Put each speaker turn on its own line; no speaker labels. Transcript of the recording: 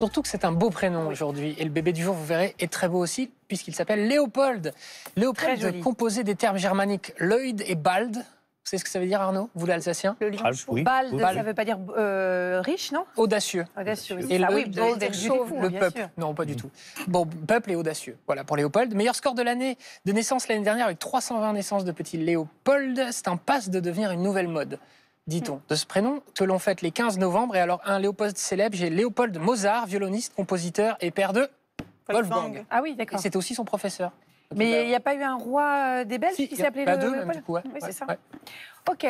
Surtout que c'est un beau prénom aujourd'hui. Et le bébé du jour, vous verrez, est très beau aussi, puisqu'il s'appelle Léopold. Léopold est composé des termes germaniques Lloyd et Bald. Vous savez ce que ça veut dire, Arnaud Vous, l'Alsacien Le Bald, ça veut pas dire euh, riche, non Audacieux. Audacieux, Et ah, le hein, peuple. Non, pas du mm. tout. Bon, peuple et audacieux. Voilà, pour Léopold. Meilleur score de l'année de naissance l'année dernière, avec 320 naissances de petits Léopold. C'est un passe de devenir une nouvelle mode dit-on, mm. de ce prénom, que l'on fête les 15 novembre. Et alors, un Léopold célèbre, j'ai Léopold Mozart, violoniste, compositeur et père de Wolfgang. Ah oui, d'accord. c'était aussi son professeur. Mais il n'y a pas eu un roi euh, des Belges qui s'appelait Léopold Deux, du coup, Oui, c'est ça. OK.